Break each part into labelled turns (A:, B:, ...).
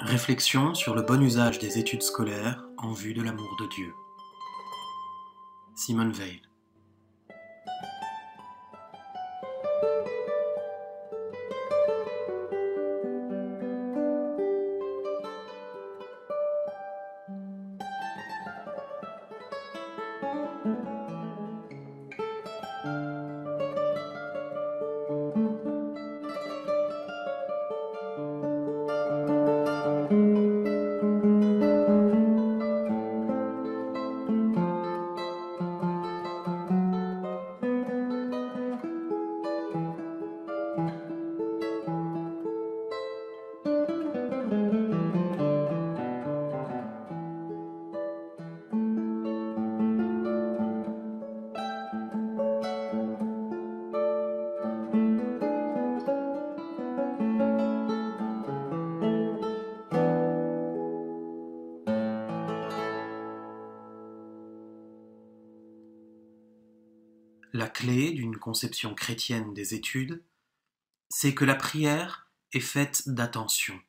A: Réflexion sur le bon usage des études scolaires en vue de l'amour de Dieu. Simone Veil. clé d'une conception chrétienne des études, c'est que la prière est faite d'attention.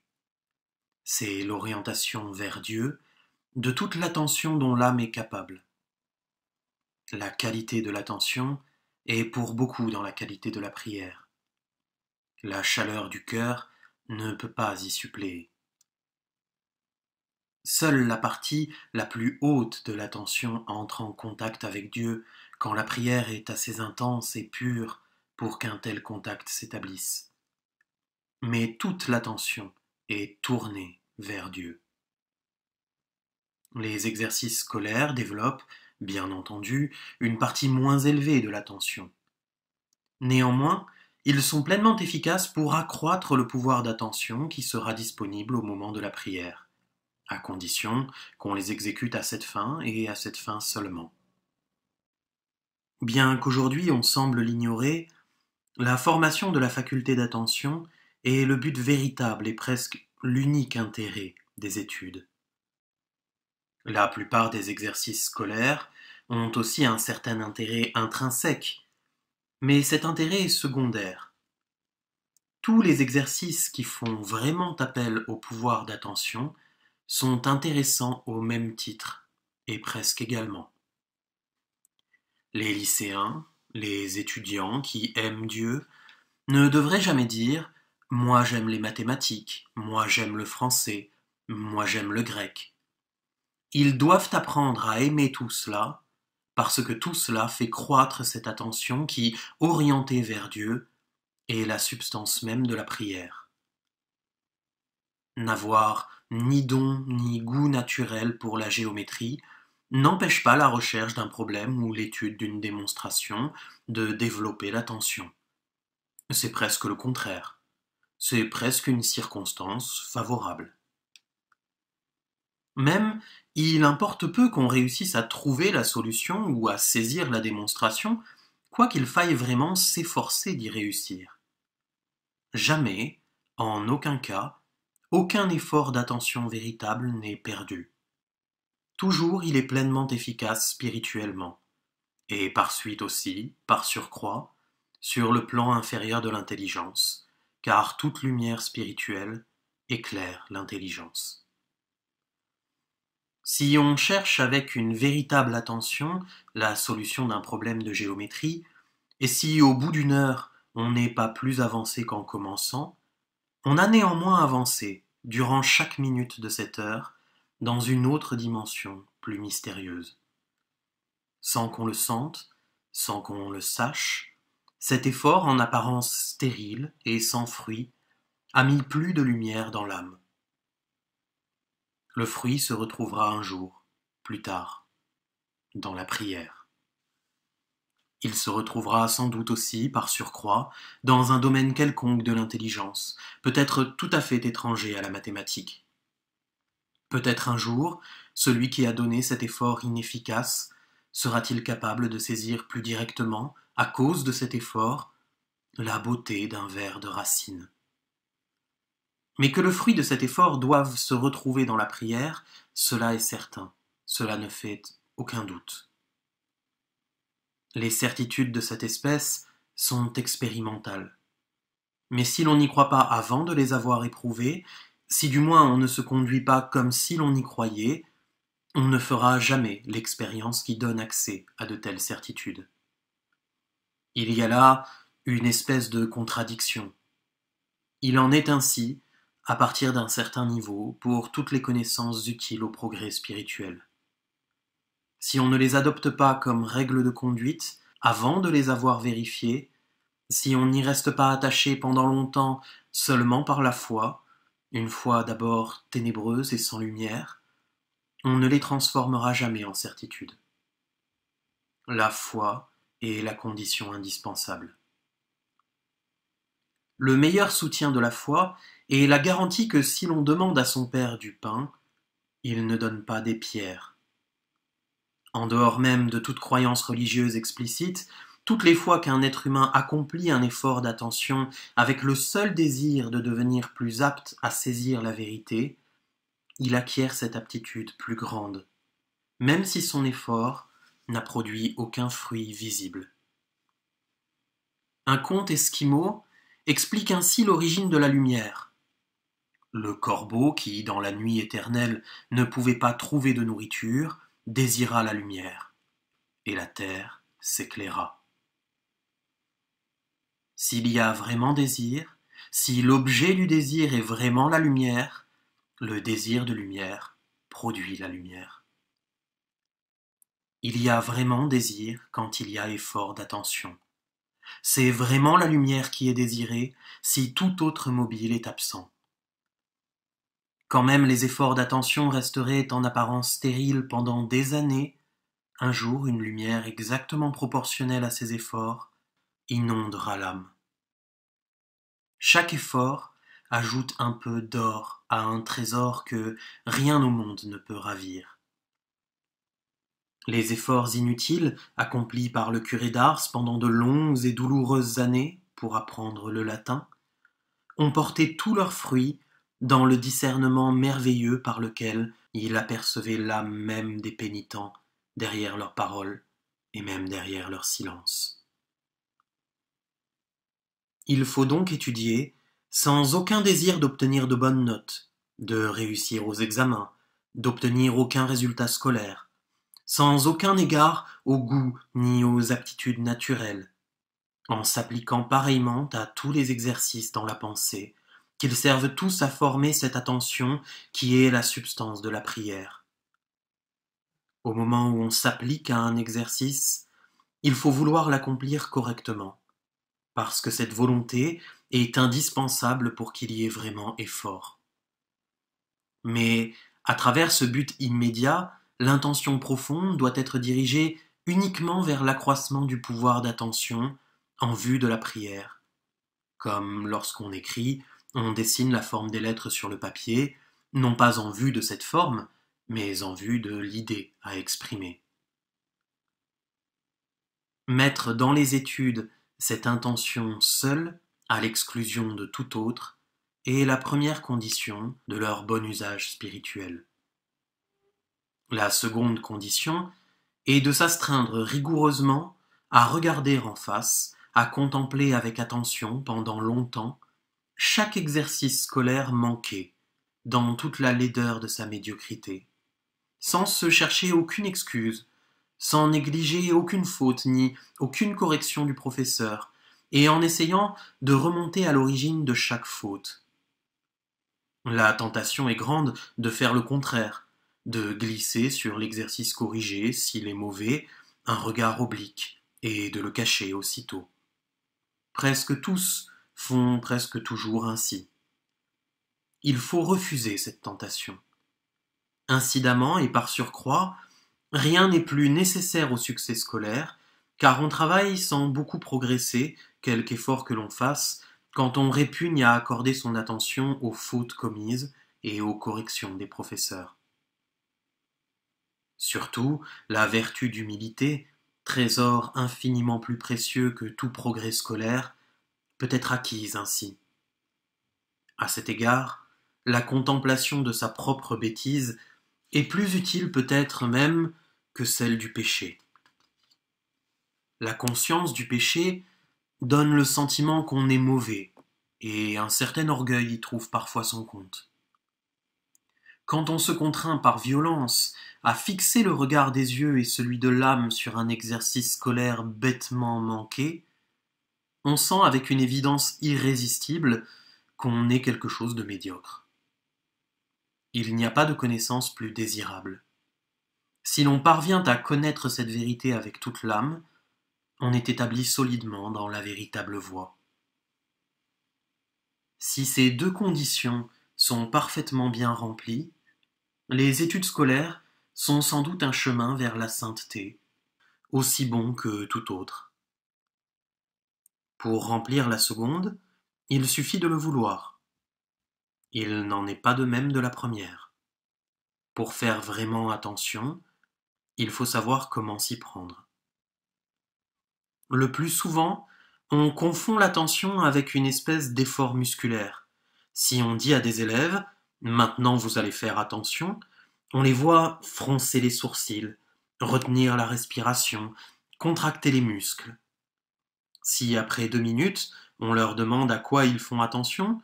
A: C'est l'orientation vers Dieu de toute l'attention dont l'âme est capable. La qualité de l'attention est pour beaucoup dans la qualité de la prière. La chaleur du cœur ne peut pas y suppléer. Seule la partie la plus haute de l'attention entre en contact avec Dieu quand la prière est assez intense et pure pour qu'un tel contact s'établisse. Mais toute l'attention est tournée vers Dieu. Les exercices scolaires développent, bien entendu, une partie moins élevée de l'attention. Néanmoins, ils sont pleinement efficaces pour accroître le pouvoir d'attention qui sera disponible au moment de la prière, à condition qu'on les exécute à cette fin et à cette fin seulement. Bien qu'aujourd'hui on semble l'ignorer, la formation de la faculté d'attention est le but véritable et presque l'unique intérêt des études. La plupart des exercices scolaires ont aussi un certain intérêt intrinsèque, mais cet intérêt est secondaire. Tous les exercices qui font vraiment appel au pouvoir d'attention sont intéressants au même titre, et presque également. Les lycéens, les étudiants qui aiment Dieu, ne devraient jamais dire Moi j'aime les mathématiques, moi j'aime le français, moi j'aime le grec. Ils doivent apprendre à aimer tout cela, parce que tout cela fait croître cette attention qui, orientée vers Dieu, est la substance même de la prière. N'avoir ni don ni goût naturel pour la géométrie, n'empêche pas la recherche d'un problème ou l'étude d'une démonstration de développer l'attention. C'est presque le contraire. C'est presque une circonstance favorable. Même, il importe peu qu'on réussisse à trouver la solution ou à saisir la démonstration, quoi qu'il faille vraiment s'efforcer d'y réussir. Jamais, en aucun cas, aucun effort d'attention véritable n'est perdu toujours il est pleinement efficace spirituellement, et par suite aussi, par surcroît, sur le plan inférieur de l'intelligence, car toute lumière spirituelle éclaire l'intelligence. Si on cherche avec une véritable attention la solution d'un problème de géométrie, et si au bout d'une heure on n'est pas plus avancé qu'en commençant, on a néanmoins avancé, durant chaque minute de cette heure, dans une autre dimension plus mystérieuse. Sans qu'on le sente, sans qu'on le sache, cet effort en apparence stérile et sans fruit a mis plus de lumière dans l'âme. Le fruit se retrouvera un jour, plus tard, dans la prière. Il se retrouvera sans doute aussi, par surcroît, dans un domaine quelconque de l'intelligence, peut-être tout à fait étranger à la mathématique. Peut-être un jour, celui qui a donné cet effort inefficace sera-t-il capable de saisir plus directement, à cause de cet effort, la beauté d'un verre de racine Mais que le fruit de cet effort doive se retrouver dans la prière, cela est certain, cela ne fait aucun doute. Les certitudes de cette espèce sont expérimentales. Mais si l'on n'y croit pas avant de les avoir éprouvées, si du moins on ne se conduit pas comme si l'on y croyait, on ne fera jamais l'expérience qui donne accès à de telles certitudes. Il y a là une espèce de contradiction. Il en est ainsi, à partir d'un certain niveau, pour toutes les connaissances utiles au progrès spirituel. Si on ne les adopte pas comme règles de conduite, avant de les avoir vérifiées, si on n'y reste pas attaché pendant longtemps seulement par la foi, une foi d'abord ténébreuse et sans lumière, on ne les transformera jamais en certitude. La foi est la condition indispensable. Le meilleur soutien de la foi est la garantie que si l'on demande à son Père du pain, il ne donne pas des pierres. En dehors même de toute croyance religieuse explicite, toutes les fois qu'un être humain accomplit un effort d'attention avec le seul désir de devenir plus apte à saisir la vérité, il acquiert cette aptitude plus grande, même si son effort n'a produit aucun fruit visible. Un conte esquimau explique ainsi l'origine de la lumière. Le corbeau, qui dans la nuit éternelle ne pouvait pas trouver de nourriture, désira la lumière, et la terre s'éclaira. S'il y a vraiment désir, si l'objet du désir est vraiment la lumière, le désir de lumière produit la lumière. Il y a vraiment désir quand il y a effort d'attention. C'est vraiment la lumière qui est désirée si tout autre mobile est absent. Quand même les efforts d'attention resteraient en apparence stériles pendant des années, un jour une lumière exactement proportionnelle à ces efforts inondera l'âme. Chaque effort ajoute un peu d'or à un trésor que rien au monde ne peut ravir. Les efforts inutiles accomplis par le curé d'Ars pendant de longues et douloureuses années pour apprendre le latin ont porté tous leurs fruits dans le discernement merveilleux par lequel il apercevait l'âme même des pénitents derrière leurs paroles et même derrière leur silence. Il faut donc étudier sans aucun désir d'obtenir de bonnes notes, de réussir aux examens, d'obtenir aucun résultat scolaire, sans aucun égard au goût ni aux aptitudes naturelles, en s'appliquant pareillement à tous les exercices dans la pensée, qu'ils servent tous à former cette attention qui est la substance de la prière. Au moment où on s'applique à un exercice, il faut vouloir l'accomplir correctement, parce que cette volonté est indispensable pour qu'il y ait vraiment effort. Mais à travers ce but immédiat, l'intention profonde doit être dirigée uniquement vers l'accroissement du pouvoir d'attention en vue de la prière. Comme lorsqu'on écrit, on dessine la forme des lettres sur le papier, non pas en vue de cette forme, mais en vue de l'idée à exprimer. Mettre dans les études cette intention seule à l'exclusion de tout autre est la première condition de leur bon usage spirituel. La seconde condition est de s'astreindre rigoureusement à regarder en face, à contempler avec attention pendant longtemps chaque exercice scolaire manqué, dans toute la laideur de sa médiocrité, sans se chercher aucune excuse, sans négliger aucune faute ni aucune correction du professeur, et en essayant de remonter à l'origine de chaque faute. La tentation est grande de faire le contraire, de glisser sur l'exercice corrigé, s'il est mauvais, un regard oblique, et de le cacher aussitôt. Presque tous font presque toujours ainsi. Il faut refuser cette tentation. Incidemment et par surcroît, Rien n'est plus nécessaire au succès scolaire, car on travaille sans beaucoup progresser, quelque effort que l'on fasse, quand on répugne à accorder son attention aux fautes commises et aux corrections des professeurs. Surtout, la vertu d'humilité, trésor infiniment plus précieux que tout progrès scolaire, peut être acquise ainsi. À cet égard, la contemplation de sa propre bêtise et plus utile peut-être même que celle du péché. La conscience du péché donne le sentiment qu'on est mauvais, et un certain orgueil y trouve parfois son compte. Quand on se contraint par violence à fixer le regard des yeux et celui de l'âme sur un exercice scolaire bêtement manqué, on sent avec une évidence irrésistible qu'on est quelque chose de médiocre. Il n'y a pas de connaissance plus désirable. Si l'on parvient à connaître cette vérité avec toute l'âme, on est établi solidement dans la véritable voie. Si ces deux conditions sont parfaitement bien remplies, les études scolaires sont sans doute un chemin vers la sainteté, aussi bon que tout autre. Pour remplir la seconde, il suffit de le vouloir. Il n'en est pas de même de la première. Pour faire vraiment attention, il faut savoir comment s'y prendre. Le plus souvent, on confond l'attention avec une espèce d'effort musculaire. Si on dit à des élèves Maintenant vous allez faire attention, on les voit froncer les sourcils, retenir la respiration, contracter les muscles. Si après deux minutes, on leur demande à quoi ils font attention,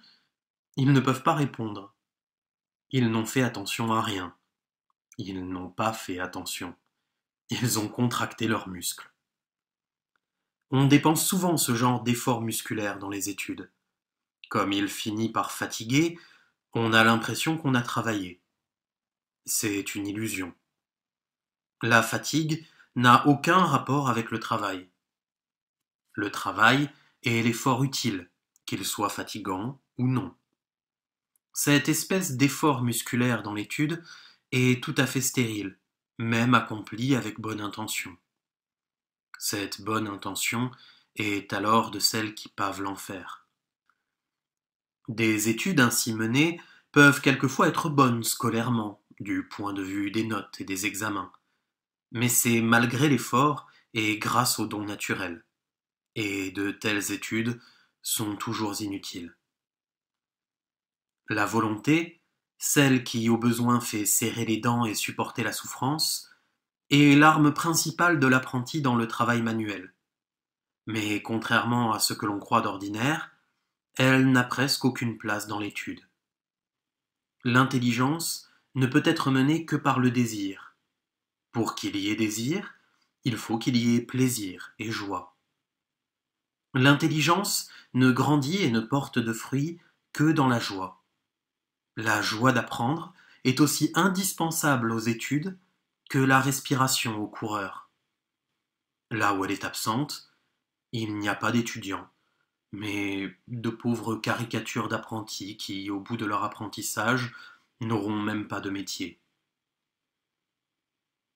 A: ils ne peuvent pas répondre. Ils n'ont fait attention à rien. Ils n'ont pas fait attention. Ils ont contracté leurs muscles. On dépense souvent ce genre d'effort musculaire dans les études. Comme il finit par fatiguer, on a l'impression qu'on a travaillé. C'est une illusion. La fatigue n'a aucun rapport avec le travail. Le travail est l'effort utile, qu'il soit fatigant ou non. Cette espèce d'effort musculaire dans l'étude est tout à fait stérile, même accompli avec bonne intention. Cette bonne intention est alors de celle qui pavent l'enfer. Des études ainsi menées peuvent quelquefois être bonnes scolairement, du point de vue des notes et des examens, mais c'est malgré l'effort et grâce aux dons naturels. Et de telles études sont toujours inutiles. La volonté, celle qui au besoin fait serrer les dents et supporter la souffrance, est l'arme principale de l'apprenti dans le travail manuel. Mais contrairement à ce que l'on croit d'ordinaire, elle n'a presque aucune place dans l'étude. L'intelligence ne peut être menée que par le désir. Pour qu'il y ait désir, il faut qu'il y ait plaisir et joie. L'intelligence ne grandit et ne porte de fruits que dans la joie. La joie d'apprendre est aussi indispensable aux études que la respiration au coureur. Là où elle est absente, il n'y a pas d'étudiants, mais de pauvres caricatures d'apprentis qui, au bout de leur apprentissage, n'auront même pas de métier.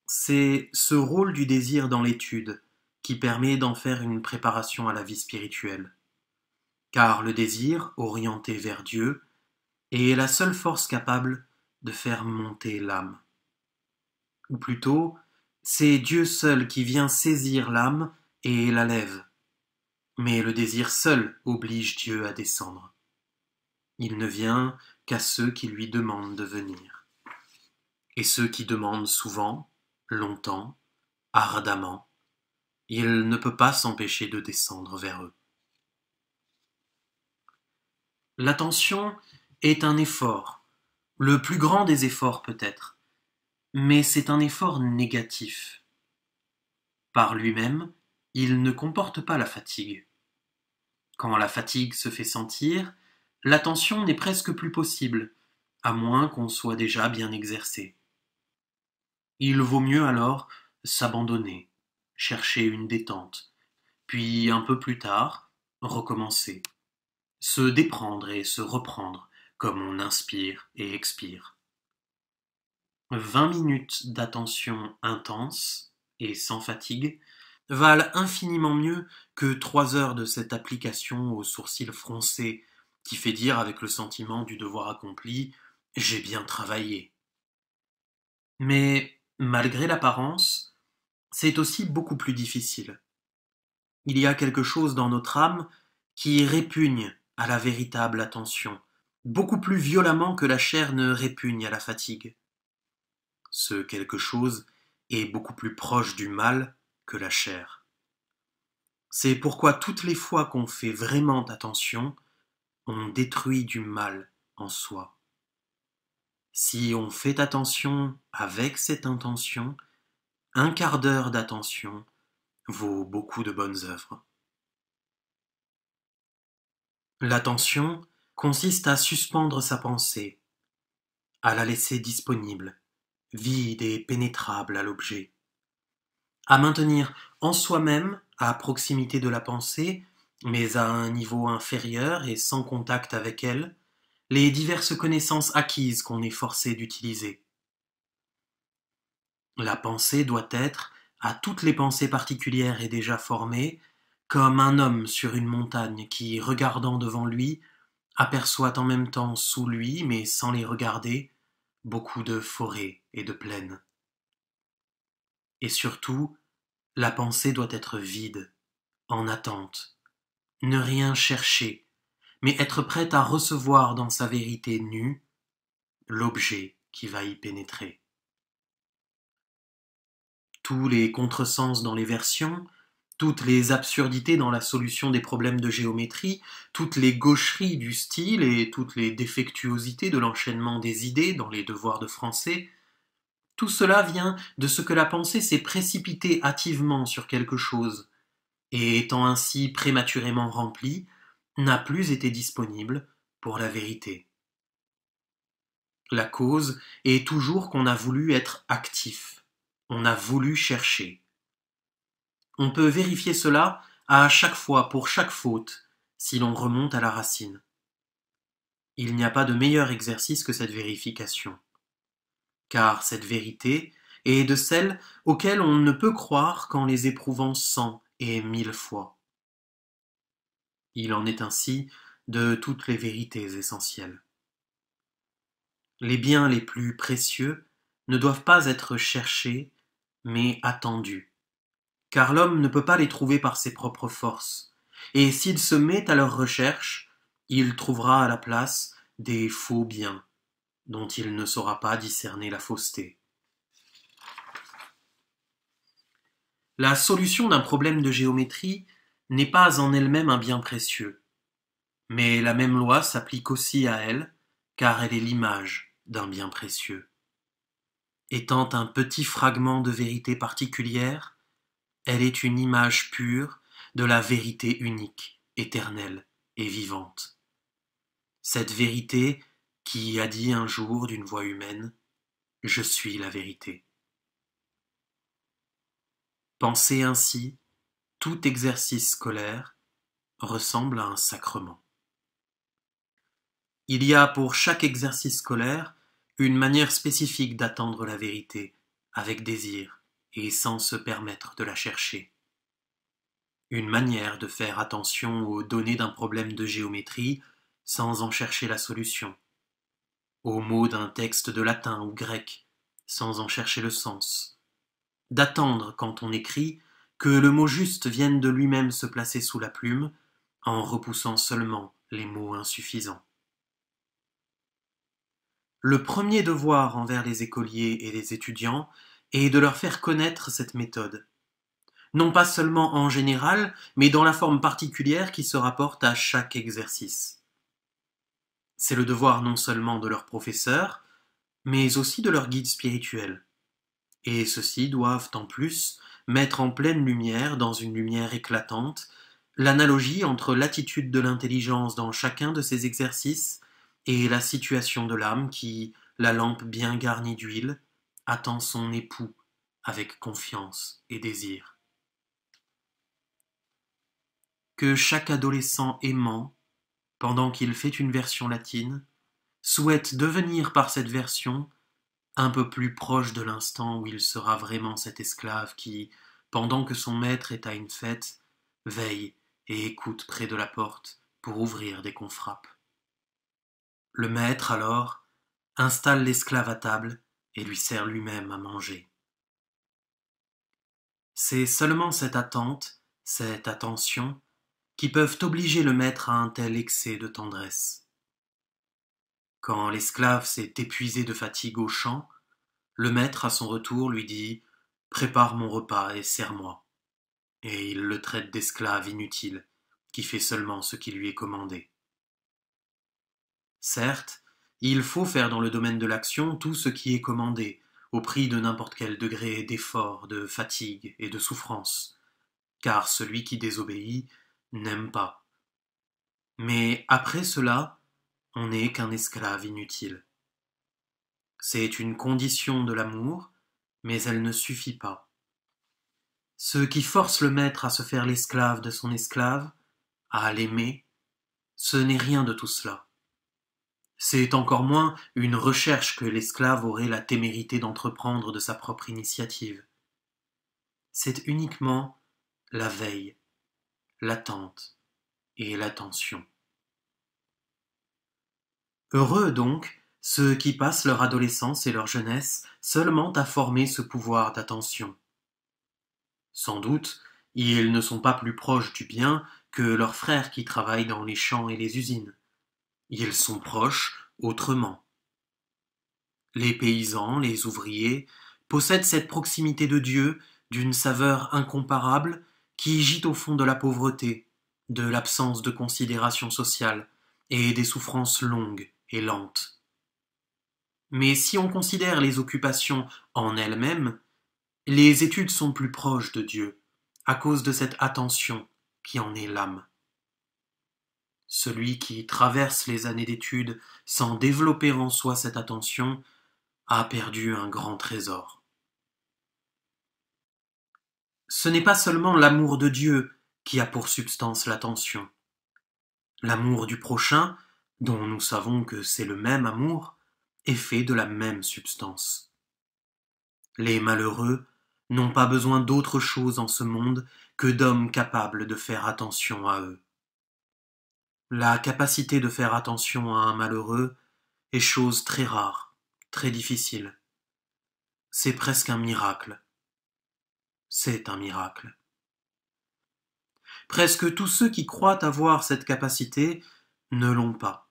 A: C'est ce rôle du désir dans l'étude qui permet d'en faire une préparation à la vie spirituelle. Car le désir, orienté vers Dieu, et est la seule force capable de faire monter l'âme. Ou plutôt, c'est Dieu seul qui vient saisir l'âme et la lève. Mais le désir seul oblige Dieu à descendre. Il ne vient qu'à ceux qui lui demandent de venir. Et ceux qui demandent souvent, longtemps, ardemment, il ne peut pas s'empêcher de descendre vers eux. L'attention est un effort, le plus grand des efforts peut-être, mais c'est un effort négatif. Par lui-même, il ne comporte pas la fatigue. Quand la fatigue se fait sentir, l'attention n'est presque plus possible, à moins qu'on soit déjà bien exercé. Il vaut mieux alors s'abandonner, chercher une détente, puis un peu plus tard, recommencer, se déprendre et se reprendre, comme on inspire et expire. 20 minutes d'attention intense et sans fatigue valent infiniment mieux que 3 heures de cette application aux sourcils froncés qui fait dire avec le sentiment du devoir accompli j'ai bien travaillé. Mais malgré l'apparence, c'est aussi beaucoup plus difficile. Il y a quelque chose dans notre âme qui répugne à la véritable attention, beaucoup plus violemment que la chair ne répugne à la fatigue. Ce quelque chose est beaucoup plus proche du mal que la chair. C'est pourquoi toutes les fois qu'on fait vraiment attention, on détruit du mal en soi. Si on fait attention avec cette intention, un quart d'heure d'attention vaut beaucoup de bonnes œuvres. L'attention consiste à suspendre sa pensée, à la laisser disponible, vide et pénétrable à l'objet, à maintenir en soi-même, à proximité de la pensée, mais à un niveau inférieur et sans contact avec elle, les diverses connaissances acquises qu'on est forcé d'utiliser. La pensée doit être, à toutes les pensées particulières et déjà formées, comme un homme sur une montagne qui, regardant devant lui, aperçoit en même temps sous lui, mais sans les regarder, beaucoup de forêts et de plaines. Et surtout, la pensée doit être vide, en attente, ne rien chercher, mais être prête à recevoir dans sa vérité nue l'objet qui va y pénétrer. Tous les contresens dans les versions, toutes les absurdités dans la solution des problèmes de géométrie, toutes les gaucheries du style et toutes les défectuosités de l'enchaînement des idées dans les devoirs de français. Tout cela vient de ce que la pensée s'est précipitée hâtivement sur quelque chose, et étant ainsi prématurément remplie, n'a plus été disponible pour la vérité. La cause est toujours qu'on a voulu être actif, on a voulu chercher. On peut vérifier cela à chaque fois pour chaque faute, si l'on remonte à la racine. Il n'y a pas de meilleur exercice que cette vérification. Car cette vérité est de celle auxquelles on ne peut croire qu'en les éprouvant cent et mille fois. Il en est ainsi de toutes les vérités essentielles. Les biens les plus précieux ne doivent pas être cherchés, mais attendus car l'homme ne peut pas les trouver par ses propres forces. Et s'il se met à leur recherche, il trouvera à la place des faux biens, dont il ne saura pas discerner la fausseté. La solution d'un problème de géométrie n'est pas en elle-même un bien précieux, mais la même loi s'applique aussi à elle, car elle est l'image d'un bien précieux. Étant un petit fragment de vérité particulière, elle est une image pure de la vérité unique, éternelle et vivante. Cette vérité qui a dit un jour d'une voix humaine Je suis la vérité. Pensez ainsi, tout exercice scolaire ressemble à un sacrement. Il y a pour chaque exercice scolaire une manière spécifique d'attendre la vérité, avec désir, et sans se permettre de la chercher. Une manière de faire attention aux données d'un problème de géométrie sans en chercher la solution, aux mots d'un texte de latin ou grec sans en chercher le sens, d'attendre quand on écrit que le mot juste vienne de lui-même se placer sous la plume en repoussant seulement les mots insuffisants. Le premier devoir envers les écoliers et les étudiants et de leur faire connaître cette méthode. Non pas seulement en général, mais dans la forme particulière qui se rapporte à chaque exercice. C'est le devoir non seulement de leurs professeurs, mais aussi de leurs guides spirituels. Et ceux-ci doivent en plus mettre en pleine lumière, dans une lumière éclatante, l'analogie entre l'attitude de l'intelligence dans chacun de ces exercices et la situation de l'âme qui, la lampe bien garnie d'huile, attend son époux avec confiance et désir. Que chaque adolescent aimant, pendant qu'il fait une version latine, souhaite devenir par cette version un peu plus proche de l'instant où il sera vraiment cet esclave qui, pendant que son maître est à une fête, veille et écoute près de la porte pour ouvrir des qu'on frappe. Le maître alors installe l'esclave à table et lui sert lui-même à manger. C'est seulement cette attente, cette attention, qui peuvent obliger le maître à un tel excès de tendresse. Quand l'esclave s'est épuisé de fatigue au champ, le maître, à son retour, lui dit Prépare mon repas et serre-moi. Et il le traite d'esclave inutile, qui fait seulement ce qui lui est commandé. Certes, il faut faire dans le domaine de l'action tout ce qui est commandé, au prix de n'importe quel degré d'effort, de fatigue et de souffrance, car celui qui désobéit n'aime pas. Mais après cela, on n'est qu'un esclave inutile. C'est une condition de l'amour, mais elle ne suffit pas. Ce qui force le maître à se faire l'esclave de son esclave, à l'aimer, ce n'est rien de tout cela. C'est encore moins une recherche que l'esclave aurait la témérité d'entreprendre de sa propre initiative. C'est uniquement la veille, l'attente et l'attention. Heureux donc ceux qui passent leur adolescence et leur jeunesse seulement à former ce pouvoir d'attention. Sans doute, ils ne sont pas plus proches du bien que leurs frères qui travaillent dans les champs et les usines ils sont proches autrement. Les paysans, les ouvriers, possèdent cette proximité de Dieu d'une saveur incomparable qui gîte au fond de la pauvreté, de l'absence de considération sociale et des souffrances longues et lentes. Mais si on considère les occupations en elles-mêmes, les études sont plus proches de Dieu, à cause de cette attention qui en est l'âme. Celui qui traverse les années d'études sans développer en soi cette attention a perdu un grand trésor. Ce n'est pas seulement l'amour de Dieu qui a pour substance l'attention. L'amour du prochain, dont nous savons que c'est le même amour, est fait de la même substance. Les malheureux n'ont pas besoin d'autre chose en ce monde que d'hommes capables de faire attention à eux. La capacité de faire attention à un malheureux est chose très rare, très difficile. C'est presque un miracle. C'est un miracle. Presque tous ceux qui croient avoir cette capacité ne l'ont pas.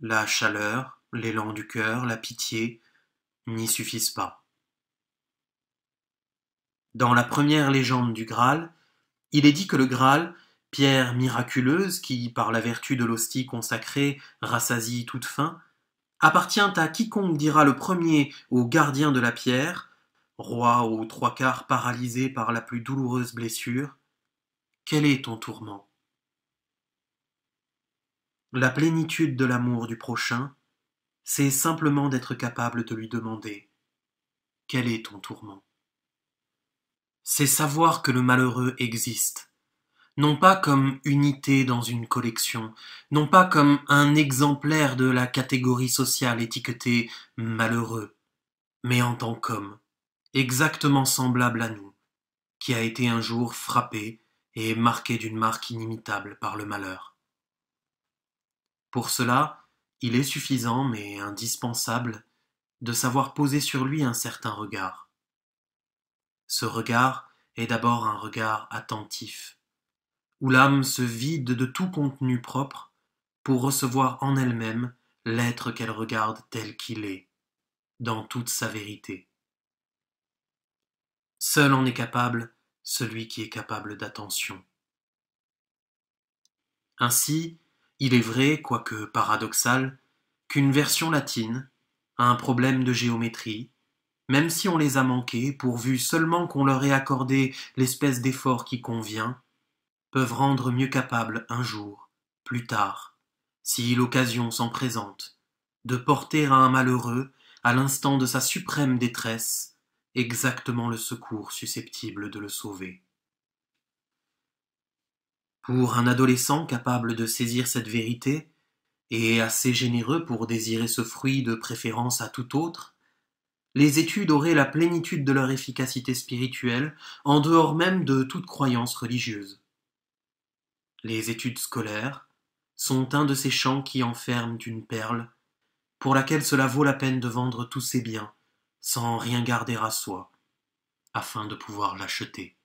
A: La chaleur, l'élan du cœur, la pitié n'y suffisent pas. Dans la première légende du Graal, il est dit que le Graal pierre miraculeuse qui, par la vertu de l'hostie consacrée, rassasie toute faim, appartient à quiconque dira le premier au gardien de la pierre, roi aux trois quarts paralysé par la plus douloureuse blessure, quel est ton tourment La plénitude de l'amour du prochain, c'est simplement d'être capable de lui demander Quel est ton tourment C'est savoir que le malheureux existe, non pas comme unité dans une collection, non pas comme un exemplaire de la catégorie sociale étiquetée malheureux, mais en tant qu'homme, exactement semblable à nous, qui a été un jour frappé et marqué d'une marque inimitable par le malheur. Pour cela, il est suffisant, mais indispensable, de savoir poser sur lui un certain regard. Ce regard est d'abord un regard attentif, où l'âme se vide de tout contenu propre pour recevoir en elle-même l'être qu'elle regarde tel qu'il est, dans toute sa vérité. Seul en est capable celui qui est capable d'attention. Ainsi, il est vrai, quoique paradoxal, qu'une version latine a un problème de géométrie, même si on les a manqués, pourvu seulement qu'on leur ait accordé l'espèce d'effort qui convient, peuvent rendre mieux capable un jour, plus tard, si l'occasion s'en présente, de porter à un malheureux, à l'instant de sa suprême détresse, exactement le secours susceptible de le sauver. Pour un adolescent capable de saisir cette vérité, et assez généreux pour désirer ce fruit de préférence à tout autre, les études auraient la plénitude de leur efficacité spirituelle en dehors même de toute croyance religieuse les études scolaires, sont un de ces champs qui enferment une perle, pour laquelle cela vaut la peine de vendre tous ses biens, sans rien garder à soi, afin de pouvoir l'acheter.